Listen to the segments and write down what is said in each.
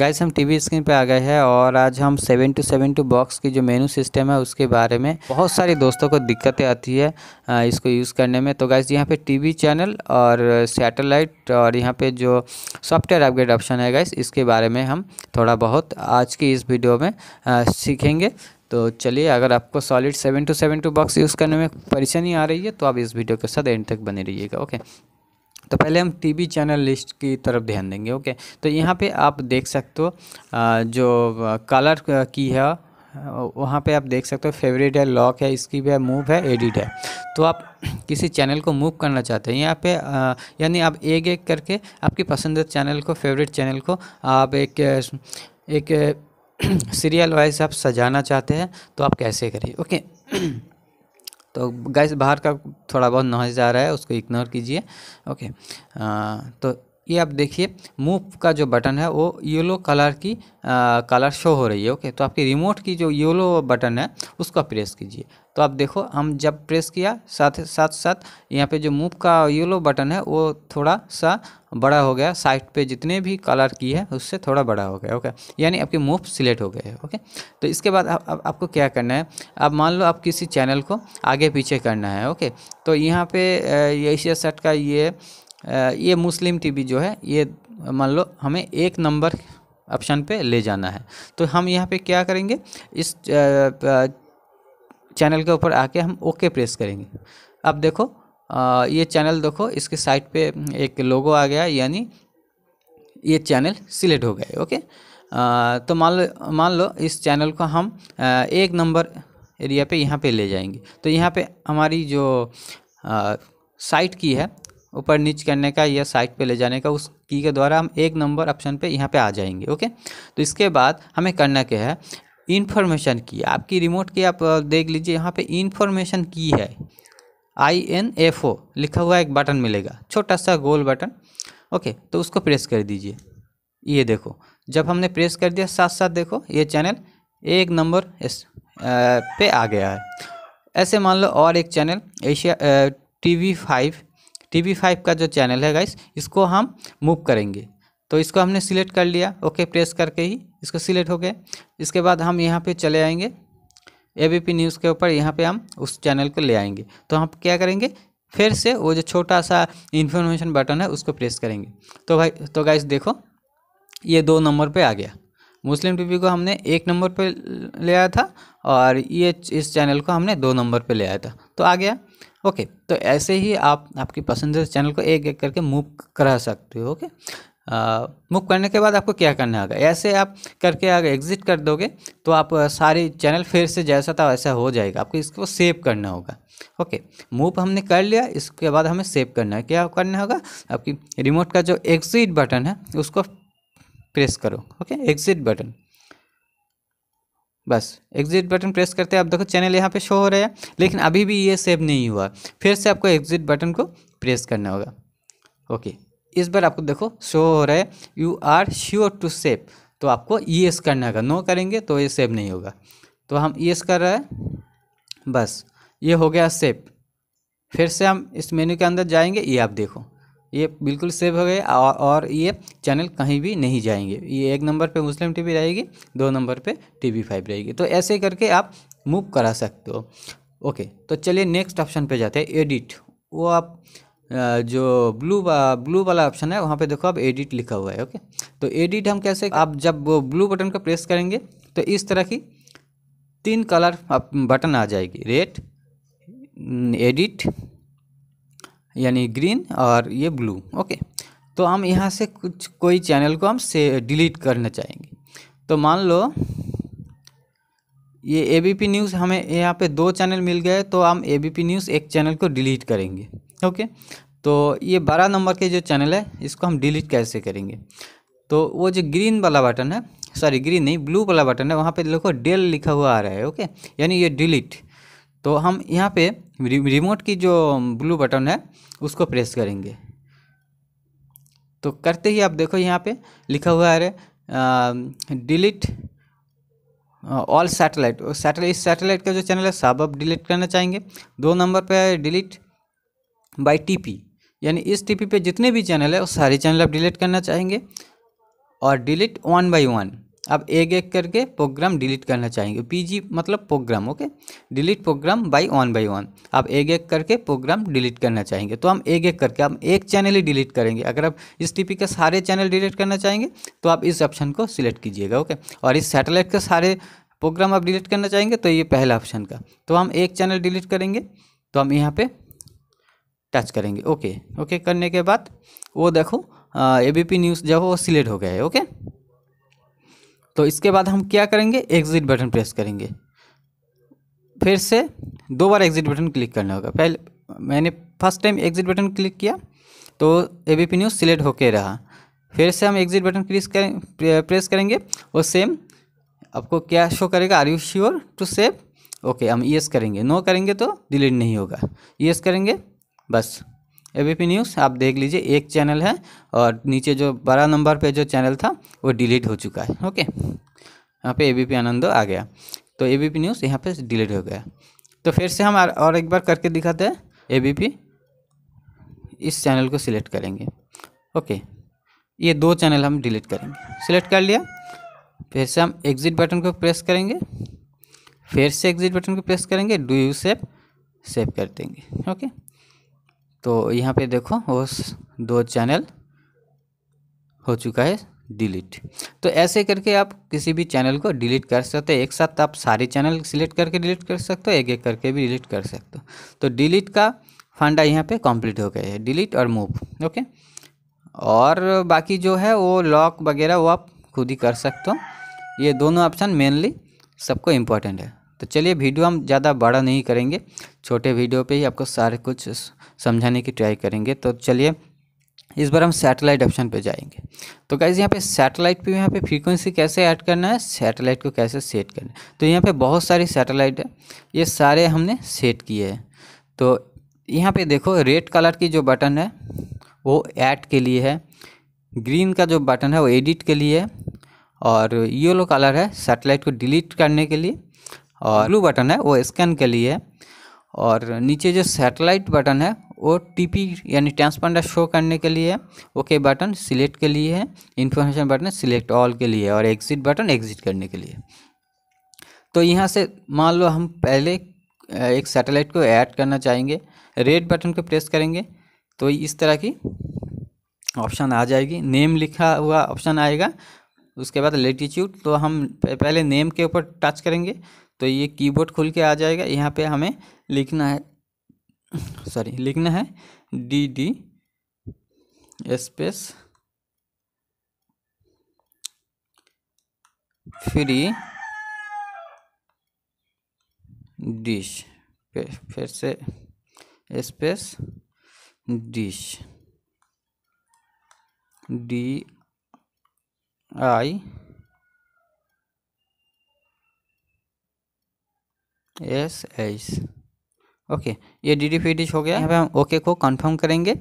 guys हम TV screen पे आ गए हैं और आज हम seven two seven two box की जो मेनू सिस्टम है उसके बारे में बहुत सारे दोस्तों को दिक्कतें आती है इसको यूज़ करने में तो गाइस यहाँ पे टीवी चैनल और सैटेलाइट और यहाँ पे जो सॉफ्टवेयर अपग्रेड ऑप्शन है गाइस इसके बारे में हम थोड़ा बहुत आज की इस वीडियो में सीखेंगे तो चलिए अगर आपको solid seven two seven two box use करने में परेशानी आ रही है तो आप इस वीडियो के साथ एंड तक बने रहिएगा ओके तो पहले हम टीवी चैनल लिस्ट की तरफ ध्यान देंगे ओके तो यहाँ पे आप देख सकते हो जो कलर की है वहाँ पे आप देख सकते हो फेवरेट है लॉक है इसकी भी है मूव है एडिट है तो आप किसी चैनल को मूव करना चाहते हैं यहाँ पे यानी आप एक एक करके आपकी पसंदीदा चैनल को फेवरेट चैनल को आप एक एक सीरियल वाइज आप सजाना चाहते हैं तो आप कैसे करें ओके तो गैस बाहर का थोड़ा बहुत नॉइज आ रहा है उसको इग्नोर कीजिए ओके आ, तो ये आप देखिए मूव का जो बटन है वो येलो कलर की आ, कलर शो हो रही है ओके तो आपकी रिमोट की जो येलो बटन है उसका प्रेस कीजिए तो आप देखो हम जब प्रेस किया साथ साथ साथ यहाँ पे जो मूव का येलो बटन है वो थोड़ा सा बड़ा हो गया साइट पे जितने भी कलर की है उससे थोड़ा बड़ा हो गया ओके यानी आपके मूव सिलेक्ट हो गए ओके तो इसके बाद आप, आप, आपको क्या करना है अब मान लो आप किसी चैनल को आगे पीछे करना है ओके तो यहाँ पे एशिया सेट का ये ये मुस्लिम टी जो है ये मान लो हमें एक नंबर ऑप्शन पे ले जाना है तो हम यहाँ पे क्या करेंगे इस चैनल के ऊपर आके हम ओके प्रेस करेंगे अब देखो आ, ये चैनल देखो इसके साइट पे एक लोगो आ गया यानी ये चैनल सिलेक्ट हो गए ओके आ, तो मान लो मान लो इस चैनल को हम आ, एक नंबर एरिया पे यहाँ पे ले जाएंगे तो यहाँ पे हमारी जो आ, साइट की है ऊपर नीच करने का या साइट पे ले जाने का उस की के द्वारा हम एक नंबर ऑप्शन पे यहाँ पे आ जाएंगे ओके तो इसके बाद हमें करना क्या है इन्फॉर्मेशन की आपकी रिमोट की आप देख लीजिए यहाँ पे इन्फॉर्मेशन की है आई एन एफ ओ लिखा हुआ एक बटन मिलेगा छोटा सा गोल बटन ओके तो उसको प्रेस कर दीजिए ये देखो जब हमने प्रेस कर दिया साथ साथ देखो ये चैनल एक नंबर इस पे आ गया है ऐसे मान लो और एक channel Asia T V five T V five का जो चैनल है गाइस इसको हम मूव करेंगे तो इसको हमने सिलेक्ट कर लिया ओके प्रेस करके ही इसको सिलेक्ट हो गया इसके बाद हम यहाँ पे चले आएंगे ए न्यूज़ के ऊपर यहाँ पे हम उस चैनल को ले आएंगे तो हम क्या करेंगे फिर से वो जो छोटा सा इन्फॉर्मेशन बटन है उसको प्रेस करेंगे तो भाई तो गाइस देखो ये दो नंबर पे आ गया मुस्लिम टीवी को हमने एक नंबर पे ले आया था और ये इस चैनल को हमने दो नंबर पे ले आया था तो आ गया ओके तो ऐसे ही आप आपकी पसंदीदा चैनल को एक एक करके मूव करा सकते हो ओके मूव करने के बाद आपको क्या करना होगा ऐसे आप करके अगर एग्ज़िट कर दोगे तो आप सारी चैनल फिर से जैसा था वैसा हो जाएगा आपको इसको सेव करना होगा ओके मूव हमने कर लिया इसके बाद हमें सेव करना है क्या करना होगा आपकी रिमोट का जो एग्ज़िट बटन है उसको प्रेस करो ओके एग्ज़िट बटन बस एग्जिट बटन प्रेस करते हैं आप देखो चैनल यहाँ पे शो हो रहा है लेकिन अभी भी ये सेव नहीं हुआ फिर से आपको एग्जिट बटन को प्रेस करना होगा ओके इस बार आपको देखो शो हो रहा है you are sure to save तो आपको ई एस करना होगा नो करेंगे तो ये सेव नहीं होगा तो हम ई एस कर रहे हैं बस ये हो गया सेव फिर से हम इस मेन्यू के अंदर जाएंगे ये आप देखो ये बिल्कुल सेव हो गए और, और ये चैनल कहीं भी नहीं जाएंगे ये एक नंबर पे मुस्लिम टीवी रहेगी दो नंबर पे टीवी फाइव रहेगी तो ऐसे करके आप मूव करा सकते हो ओके तो चलिए नेक्स्ट ऑप्शन पे जाते हैं एडिट वो आप जो ब्लू ब्लू वाला ऑप्शन है वहाँ पे देखो अब एडिट लिखा हुआ है ओके तो एडिट हम कैसे आप जब ब्लू बटन को प्रेस करेंगे तो इस तरह की तीन कलर बटन आ जाएगी रेड एडिट यानी ग्रीन और ये ब्लू ओके तो हम यहाँ से कुछ कोई चैनल को हम से डिलीट करना चाहेंगे तो मान लो ये ए बी पी न्यूज़ हमें यहाँ पे दो चैनल मिल गए तो हम ए बी पी न्यूज़ एक चैनल को डिलीट करेंगे ओके तो ये बारह नंबर के जो चैनल है इसको हम डिलीट कैसे करेंगे तो वो जो ग्रीन वाला बटन है सॉरी ग्रीन नहीं ब्लू वाला बटन है वहाँ पे देखो डेल लिखा हुआ आ रहा है ओके यानी ये डिलीट तो हम यहाँ पे रिमोट की जो ब्लू बटन है उसको प्रेस करेंगे तो करते ही आप देखो यहाँ पे लिखा हुआ आ रहा है डिलीट ऑल सैटेलाइट सैटेलाइट इस सैटेलाइट का जो चैनल है सब आप डिलीट करना चाहेंगे दो नंबर पर डिलीट बाई टीपी यानी इस टीपी पे जितने भी चैनल है वो सारे चैनल आप डिलीट करना चाहेंगे और डिलीट वन बाई वन आप एक एक करके प्रोग्राम डिलीट करना चाहेंगे पीजी मतलब program okay delete program by one by one आप एक एक करके प्रोग्राम डिलीट करना चाहेंगे तो हम एक एक करके हम एक चैनल ही डिलीट करेंगे अगर आप इस टीपी के सारे चैनल डिलीट करना चाहेंगे तो आप इस ऑप्शन को सिलेक्ट कीजिएगा ओके और इस सैटेलाइट के सारे प्रोग्राम आप डिलीट करना चाहेंगे तो ये पहला ऑप्शन का तो हम एक चैनल डिलीट करेंगे तो हम यहाँ पर टच करेंगे ओके ओके करने के बाद वो देखो ए बी पी न्यूज़ जो है वो सिलेक्ट हो गया है ओके तो इसके बाद हम क्या करेंगे एग्जिट बटन प्रेस करेंगे फिर से दो बार एग्जिट बटन क्लिक करना होगा पहले मैंने first time exit button click किया तो A B P news select होके रहा फिर से हम एग्जिट बटन क्लिस करें प्रेस करेंगे और सेम आपको क्या शो करेगा are you sure to save okay हम यस करेंगे नो करेंगे तो डिलीट नहीं होगा यस करेंगे बस ए बी पी न्यूज़ आप देख लीजिए एक चैनल है और नीचे जो बड़ा नंबर पे जो चैनल था वो डिलीट हो चुका है ओके यहाँ पे पी आनंद आ गया तो ए बी पी न्यूज़ यहाँ पे डिलीट हो गया तो फिर से हम और एक बार करके दिखाते हैं ए बी पी इस चैनल को सिलेक्ट करेंगे ओके ये दो चैनल हम डिलीट करेंगे सिलेक्ट कर लिया फिर से हम एग्ज़िट बटन को प्रेस करेंगे फिर से एग्ज़िट बटन को प्रेस करेंगे डू यू सेव सेव कर देंगे ओके तो यहाँ पे देखो वो दो चैनल हो चुका है डिलीट तो ऐसे करके आप किसी भी चैनल को डिलीट कर सकते हैं एक साथ आप सारे चैनल सिलेक्ट करके डिलीट कर सकते हो एक एक करके भी डिलीट कर सकते हो तो डिलीट का फंडा यहाँ पे कंप्लीट हो गया है डिलीट और मूव ओके और बाकी जो है वो लॉक वगैरह वो आप खुद ही कर सकते हो ये दोनों ऑप्शन मेनली सबको इम्पोर्टेंट है तो चलिए वीडियो हम ज़्यादा बड़ा नहीं करेंगे छोटे वीडियो पर ही आपको सारे कुछ समझाने की ट्राई करेंगे तो चलिए इस बार हम सैटेलाइट ऑप्शन पे जाएंगे तो गाइज यहाँ पे सैटेलाइट पे यहाँ पे फ्रीक्वेंसी कैसे ऐड करना है सैटेलाइट को कैसे सेट करना है तो यहाँ पे बहुत सारी सैटेलाइट है ये सारे हमने सेट किए हैं तो यहाँ पे देखो रेड कलर की जो बटन है वो ऐड के लिए है ग्रीन का जो बटन है वो एडिट के लिए है और येलो कलर है सैटेलाइट को डिलीट करने के लिए और ब्लू बटन है वो स्कैन के लिए है और नीचे जो सैटेलाइट बटन है ओ यानी ट्रांसपांडर शो करने के लिए ओके बटन सिलेक्ट के लिए है इन्फॉर्मेशन बटन सिलेक्ट ऑल के लिए और एग्जिट बटन एग्जिट करने के लिए तो यहाँ से मान लो हम पहले एक सैटेलाइट को ऐड करना चाहेंगे रेड बटन को प्रेस करेंगे तो इस तरह की ऑप्शन आ जाएगी नेम लिखा हुआ ऑप्शन आएगा उसके बाद लेटीट्यूड तो हम पहले नेम के ऊपर टच करेंगे तो ये कीबोर्ड खुल के आ जाएगा यहाँ पे हमें लिखना है सॉरी लिखना है D D space free dish फिर से space dish D I S S okay ये डी डी फिडिज हो गया यहाँ पे हम ओके को कंफर्म करेंगे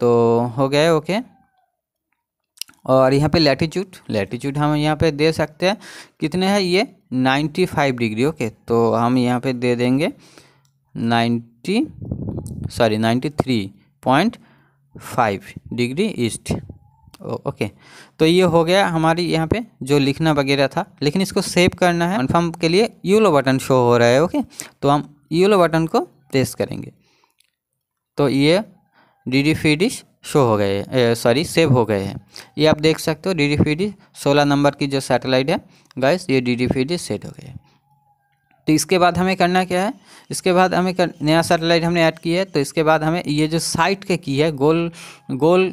तो हो गया है ओके और यहाँ पे लैटिट्यूड लैटिट्यूड हम यहाँ पे दे सकते हैं कितने हैं ये नाइन्टी फाइव डिग्री ओके तो हम यहाँ पे दे देंगे ninety sorry ninety three point five degree east okay तो ये हो गया हमारी यहाँ पे जो लिखना वगैरह था लेकिन इसको सेव करना है कन्फर्म के लिए यूलो बटन शो हो रहा है ओके तो हम यूलो बटन को प्रेस करेंगे तो ये D D free dish show हो गए सॉरी सेव हो गए हैं ये आप देख सकते हो डी डी फी डिश सोलह नंबर की जो सैटेलाइट है गैस ये D D free dish set हो गए तो इसके बाद हमें करना क्या है इसके बाद हमें कर, नया सेटेलाइट हमने ऐड किया है तो इसके बाद हमें ये जो साइट के की है गोल गोल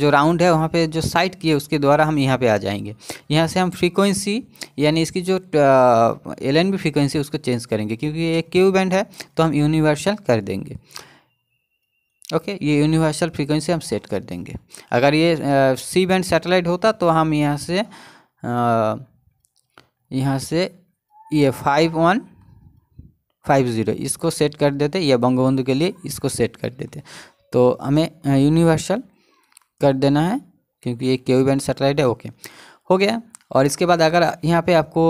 जो राउंड है वहाँ पे जो साइट की है उसके द्वारा हम यहाँ पे आ जाएंगे यहाँ से हम फ्रीक्वेंसी यानी इसकी जो एल एन बी फ्रीक्वेंसी उसको चेंज करेंगे क्योंकि ये क्यू बैंड है तो हम यूनिवर्सल कर देंगे ओके ये यूनिवर्सल फ्रीक्वेंसी हम सेट कर देंगे अगर ये सी बैंड सेटेलाइट होता तो हम यहाँ से आ, यहाँ से ये फाइव वन फाइव ज़ीरो इसको सेट कर देते या बंगबंधु के लिए इसको सेट कर देते तो हमें यूनिवर्सल कर देना है क्योंकि ये केवी बैंड सेटेलाइट है ओके हो गया और इसके बाद अगर यहाँ पे आपको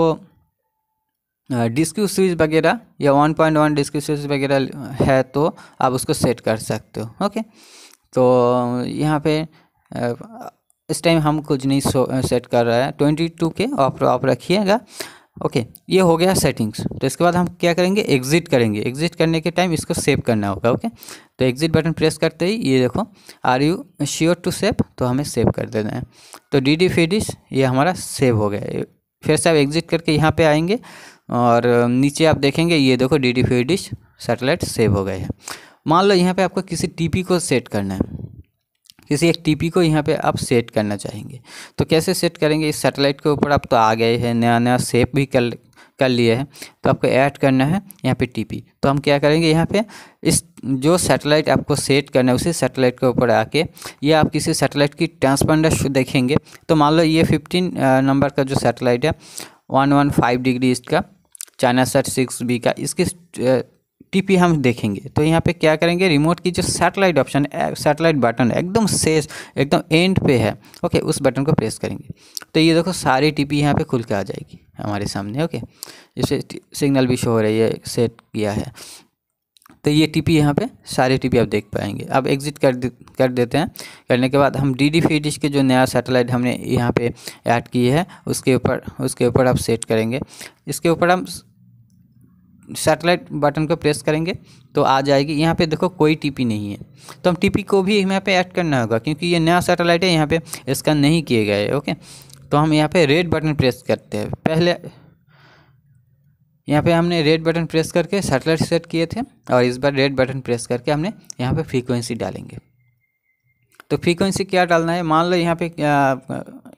डिस्क्यू स्विच वगैरह या one point one DiSEqC switch वगैरह है तो आप उसको सेट कर सकते हो ओके तो यहाँ पे इस टाइम हम कुछ नहीं सेट कर रहे हैं ट्वेंटी टू के ऑफ ऑफ रखिएगा ओके ये हो गया सेटिंग्स तो इसके बाद हम क्या करेंगे एग्जिट करेंगे एग्जिट करने के टाइम इसको सेव करना होगा ओके तो एग्जिट बटन प्रेस करते ही ये देखो are you sure to save तो हमें सेव कर देना है तो डी डी डिश ये हमारा सेव हो गया फिर से आप एग्जिट करके यहाँ पे आएंगे और नीचे आप देखेंगे ये देखो D D dish satellite save हो गए हैं मान लो यहाँ पे आपको किसी टीपी को सेट करना है किसी एक टीपी को यहाँ पे आप सेट करना चाहेंगे तो कैसे सेट करेंगे इस सैटेलाइट के ऊपर आप तो आ गए हैं नया नया शेप भी कर कर लिए हैं तो आपको ऐड करना है यहाँ पे टीपी तो हम क्या करेंगे यहाँ पे इस जो सैटेलाइट आपको सेट करना है उसी सैटेलाइट के ऊपर आके या आप किसी सैटेलाइट की ट्रांसपेंडर देखेंगे तो मान लो ये फिफ्टीन नंबर का जो सैटेलाइट है वन वन फाइव डिग्री इसका चाइना सेट सिक्स बी का इसकी टीपी हम देखेंगे तो यहाँ पे क्या करेंगे रिमोट की जो सैटेलाइट ऑप्शन सैटेलाइट बटन है एकदम सेस एकदम एंड पे है ओके उस बटन को प्रेस करेंगे तो ये देखो सारी टीपी यहाँ पे खुल के आ जाएगी हमारे सामने ओके जैसे सिग्नल भी शो हो रही है सेट किया है तो ये टीपी यहाँ पे सारी टीपी आप देख पाएंगे अब एग्जिट कर दे, कर देते हैं करने के बाद हम डी डी फी डिश के जो नया सैटेलाइट हमने यहाँ पे ऐड की है उसके ऊपर उसके ऊपर आप सेट करेंगे इसके ऊपर हम सेटेलाइट बटन को प्रेस करेंगे तो आ जाएगी यहाँ पे देखो कोई टीपी नहीं है तो हम टीपी को भी यहाँ पे ऐड करना होगा क्योंकि ये नया सैटेलाइट है यहाँ पे स्कैन नहीं किए गए ओके तो हम यहाँ पे रेड बटन प्रेस करते हैं पहले यहाँ पे हमने रेड बटन प्रेस करके सेटेलाइट सेट किए थे और इस बार रेड बटन प्रेस करके हमने यहाँ पर फ्रिक्वेंसी डालेंगे तो फ्रीक्वेंसी क्या डालना है मान लो यहाँ पे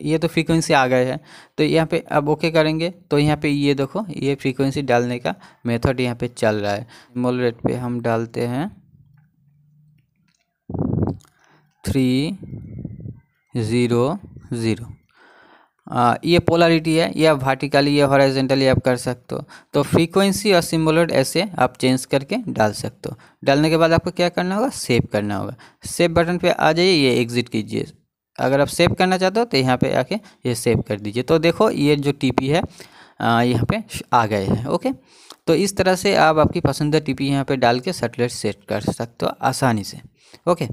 ये तो फ्रीक्वेंसी आ गए है तो यहाँ पे अब ओके करेंगे तो यहाँ पे ये देखो ये फ्रीक्वेंसी डालने का मेथड यहाँ पे चल रहा है मोल रेट पे हम डालते हैं थ्री ज़ीरो ज़ीरो आ, ये पोलरिटी है या वर्टिकली या हॉरिजेंटली आप कर सकते हो तो फ्रीक्वेंसी और सिम्बोलोड ऐसे आप चेंज करके डाल सकते हो डालने के बाद आपको क्या करना होगा सेव करना होगा सेव बटन पे आ जाइए ये एग्जिट कीजिए अगर आप सेव करना चाहते हो तो यहाँ पे आके ये सेव कर दीजिए तो देखो ये जो टी है यहाँ पे आ गए हैं ओके तो इस तरह से आप आपकी पसंदीदा टी पी यहाँ पर डाल के सेटलेट सेट कर सकते हो आसानी से ओके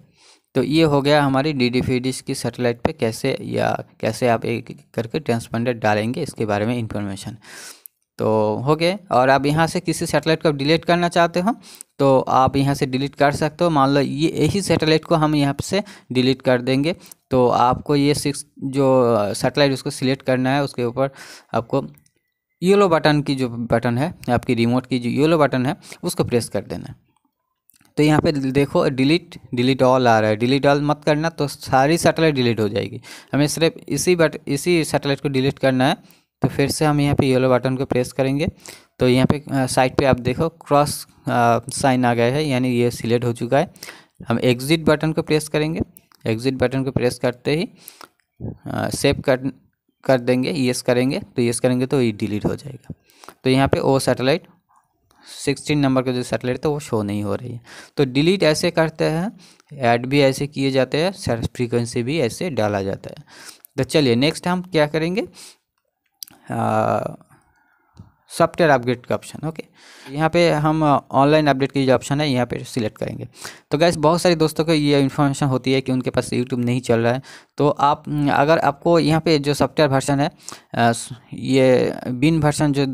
तो ये हो गया हमारी डी डी फीडिस की सेटेलाइट पे कैसे या कैसे आप एक करके ट्रांसपेंडर डालेंगे इसके बारे में इंफॉर्मेशन तो हो गए और आप यहाँ से किसी सेटेलाइट को डिलीट करना चाहते हो तो आप यहाँ से डिलीट कर सकते हो मान लो ये यही सेटेलाइट को हम यहाँ से डिलीट कर देंगे तो आपको ये सिक्स जो सेटेलाइट उसको सिलेक्ट करना है उसके ऊपर आपको येलो बटन की जो बटन है आपकी रिमोट की जो येलो बटन है उसको प्रेस कर देना है तो यहाँ पे देखो डिलीट डिलीट ऑल आ रहा है डिलीट ऑल मत करना तो सारी सैटेलाइट डिलीट हो जाएगी हमें सिर्फ इसी बट इसी सैटेलाइट को डिलीट करना है तो फिर से हम यहाँ पे येलो बटन को प्रेस करेंगे तो यहाँ पे साइड पे आप देखो क्रॉस साइन आ गया है यानी ये सिलेक्ट हो चुका है हम एग्ज़िट बटन को प्रेस करेंगे एग्ज़िट बटन को प्रेस करते ही सेव कर कर देंगे येस करेंगे तो येस करेंगे तो ये डिलीट हो जाएगा तो यहाँ पे ओ सैटेलाइट सिक्सटीन नंबर का जो सेटेलाइट था वो शो नहीं हो रही है तो डिलीट ऐसे करते हैं ऐड भी ऐसे किए जाते हैं सर्च फ्रीक्वेंसी भी ऐसे डाला जाता है तो चलिए नेक्स्ट हम क्या करेंगे आ, सॉफ्टवेयर अपडेट का ऑप्शन ओके यहाँ पे हम ऑनलाइन अपडेट की जो ऑप्शन है यहाँ पे सिलेक्ट करेंगे तो गैस बहुत सारे दोस्तों को ये इन्फॉर्मेशन होती है कि उनके पास यूट्यूब नहीं चल रहा है तो आप अगर आपको यहाँ पे जो सॉफ्टवेयर वर्सन है ये बिन वर्सन जो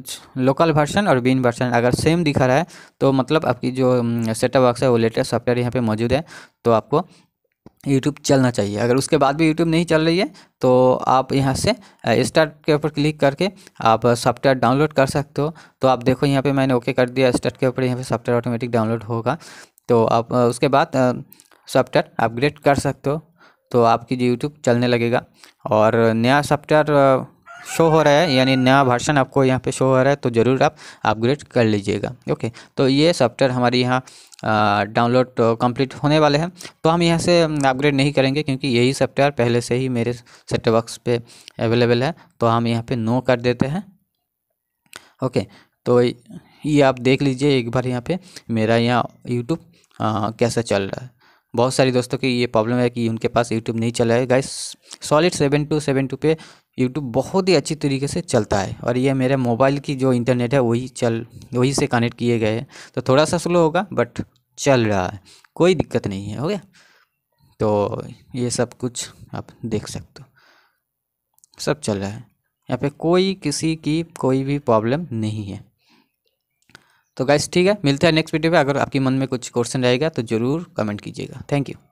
लोकल वर्सन और बिन वर्सन अगर सेम दिखा रहा है तो मतलब आपकी जो सेटअप बॉक्स है वो लेटेस्ट सॉफ्टवेयर यहाँ पर मौजूद है तो आपको यूट्यूब चलना चाहिए अगर उसके बाद भी यूट्यूब नहीं चल रही है तो आप यहाँ से स्टार्ट के ऊपर क्लिक करके आप सॉफ्टवेयर डाउनलोड कर सकते हो तो आप देखो यहाँ पे मैंने ओके कर दिया स्टार्ट के ऊपर यहाँ पे सॉफ्टवेयर ऑटोमेटिक डाउनलोड होगा तो आप उसके बाद सॉफ्टवेयर अपग्रेड कर सकते हो तो आपकी जो यूट्यूब चलने लगेगा और नया सॉफ्टवेयर शो हो रहा है यानी नया भर्सन आपको यहाँ पे शो हो रहा है तो ज़रूर आप अपग्रेड कर लीजिएगा ओके तो ये सॉफ्टवेयर हमारे यहाँ डाउनलोड तो कंप्लीट होने वाले हैं तो हम यहाँ से अपग्रेड नहीं करेंगे क्योंकि यही सॉफ्टवेयर पहले से ही मेरे सेट बॉक्स पे अवेलेबल है तो हम यहाँ पे नो कर देते हैं ओके तो ये आप देख लीजिए एक बार यहाँ पर मेरा यहाँ यूट्यूब कैसा चल रहा है बहुत सारे दोस्तों की ये प्रॉब्लम है कि उनके पास यूट्यूब नहीं चला है guys solid seven two seven two पे यूट्यूब बहुत ही अच्छी तरीके से चलता है और ये मेरे मोबाइल की जो इंटरनेट है वही चल वही से कनेक्ट किए गए हैं तो थोड़ा सा स्लो होगा बट चल रहा है कोई दिक्कत नहीं है ओके तो ये सब कुछ आप देख सकते हो सब चल रहा है यहाँ पे कोई किसी की कोई भी प्रॉब्लम नहीं है तो गाइस ठीक है मिलते हैं नेक्स्ट वीडियो पे अगर आपके मन में कुछ क्वेश्चन रहेगा तो ज़रूर कमेंट कीजिएगा थैंक यू